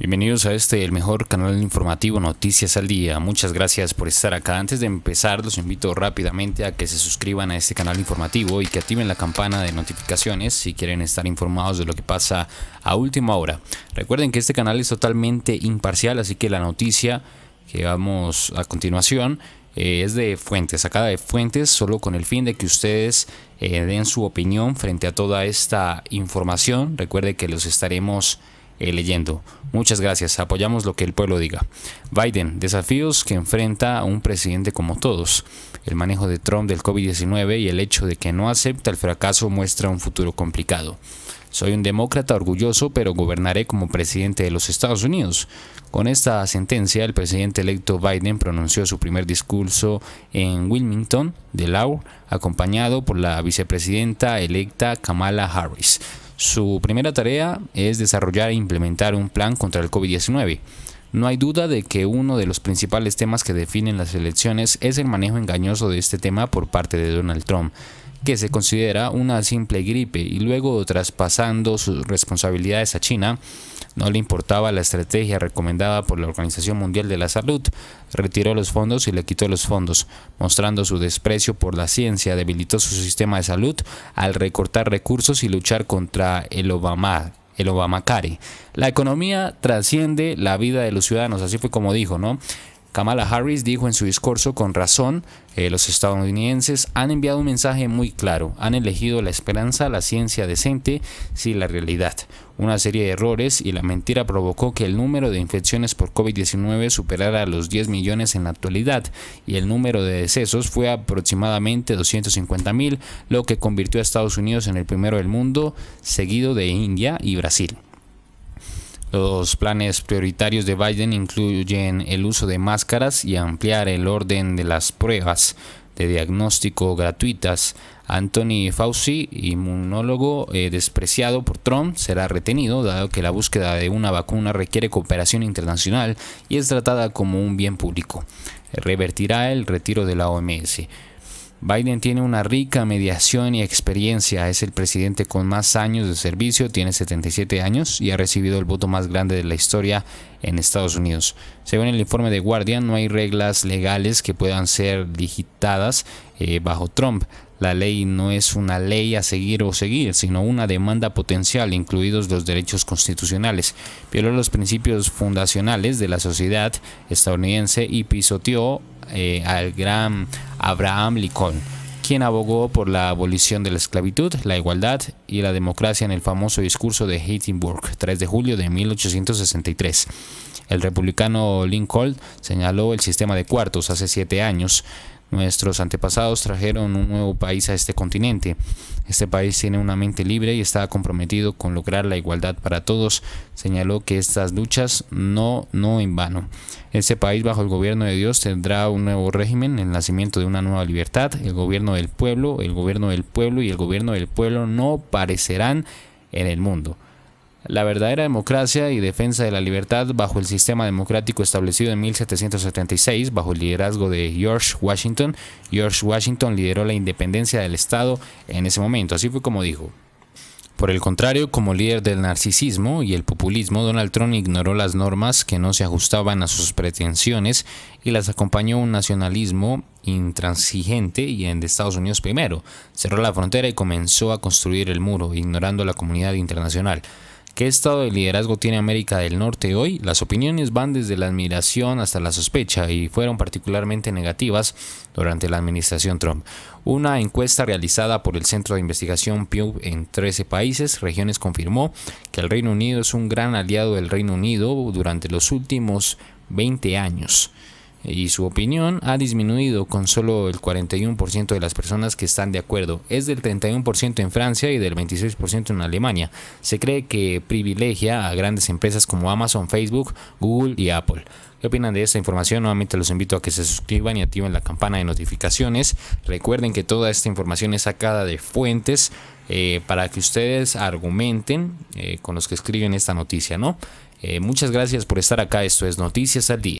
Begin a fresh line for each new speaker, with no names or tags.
Bienvenidos a este, el mejor canal informativo Noticias al Día. Muchas gracias por estar acá. Antes de empezar, los invito rápidamente a que se suscriban a este canal informativo y que activen la campana de notificaciones si quieren estar informados de lo que pasa a última hora. Recuerden que este canal es totalmente imparcial, así que la noticia que vamos a continuación eh, es de fuentes, sacada de fuentes, solo con el fin de que ustedes eh, den su opinión frente a toda esta información. Recuerde que los estaremos... Eh, leyendo. Muchas gracias, apoyamos lo que el pueblo diga. Biden, desafíos que enfrenta un presidente como todos. El manejo de Trump del COVID-19 y el hecho de que no acepta el fracaso muestra un futuro complicado. Soy un demócrata orgulloso, pero gobernaré como presidente de los Estados Unidos. Con esta sentencia, el presidente electo Biden pronunció su primer discurso en Wilmington, Delaware, acompañado por la vicepresidenta electa Kamala Harris. Su primera tarea es desarrollar e implementar un plan contra el COVID-19. No hay duda de que uno de los principales temas que definen las elecciones es el manejo engañoso de este tema por parte de Donald Trump que se considera una simple gripe y luego traspasando sus responsabilidades a China, no le importaba la estrategia recomendada por la Organización Mundial de la Salud, retiró los fondos y le quitó los fondos, mostrando su desprecio por la ciencia, debilitó su sistema de salud al recortar recursos y luchar contra el Obama el Obamacare. La economía trasciende la vida de los ciudadanos, así fue como dijo, ¿no? Kamala Harris dijo en su discurso con razón, eh, los estadounidenses han enviado un mensaje muy claro, han elegido la esperanza, la ciencia decente, sí la realidad. Una serie de errores y la mentira provocó que el número de infecciones por COVID-19 superara los 10 millones en la actualidad y el número de decesos fue aproximadamente 250 mil, lo que convirtió a Estados Unidos en el primero del mundo, seguido de India y Brasil. Los planes prioritarios de Biden incluyen el uso de máscaras y ampliar el orden de las pruebas de diagnóstico gratuitas. Anthony Fauci, inmunólogo eh, despreciado por Trump, será retenido, dado que la búsqueda de una vacuna requiere cooperación internacional y es tratada como un bien público. Revertirá el retiro de la OMS. Biden tiene una rica mediación y experiencia, es el presidente con más años de servicio, tiene 77 años y ha recibido el voto más grande de la historia en Estados Unidos. Según el informe de Guardian, no hay reglas legales que puedan ser digitadas eh, bajo Trump. La ley no es una ley a seguir o seguir, sino una demanda potencial, incluidos los derechos constitucionales. Violó los principios fundacionales de la sociedad estadounidense y pisoteó eh, al gran Abraham Lincoln, quien abogó por la abolición de la esclavitud, la igualdad y la democracia en el famoso discurso de gettysburg 3 de julio de 1863. El republicano Lincoln señaló el sistema de cuartos hace siete años Nuestros antepasados trajeron un nuevo país a este continente. Este país tiene una mente libre y está comprometido con lograr la igualdad para todos. Señaló que estas luchas no, no en vano. Este país bajo el gobierno de Dios tendrá un nuevo régimen, el nacimiento de una nueva libertad, el gobierno del pueblo, el gobierno del pueblo y el gobierno del pueblo no parecerán en el mundo. La verdadera democracia y defensa de la libertad bajo el sistema democrático establecido en 1776 bajo el liderazgo de George Washington. George Washington lideró la independencia del Estado en ese momento, así fue como dijo. Por el contrario, como líder del narcisismo y el populismo, Donald Trump ignoró las normas que no se ajustaban a sus pretensiones y las acompañó un nacionalismo intransigente y en Estados Unidos primero. Cerró la frontera y comenzó a construir el muro, ignorando la comunidad internacional. ¿Qué estado de liderazgo tiene América del Norte hoy? Las opiniones van desde la admiración hasta la sospecha y fueron particularmente negativas durante la administración Trump. Una encuesta realizada por el Centro de Investigación Pew en 13 países, regiones, confirmó que el Reino Unido es un gran aliado del Reino Unido durante los últimos 20 años y su opinión ha disminuido con solo el 41% de las personas que están de acuerdo. Es del 31% en Francia y del 26% en Alemania. Se cree que privilegia a grandes empresas como Amazon, Facebook, Google y Apple. ¿Qué opinan de esta información? Nuevamente los invito a que se suscriban y activen la campana de notificaciones. Recuerden que toda esta información es sacada de fuentes eh, para que ustedes argumenten eh, con los que escriben esta noticia, ¿no? Eh, muchas gracias por estar acá. Esto es Noticias al Día.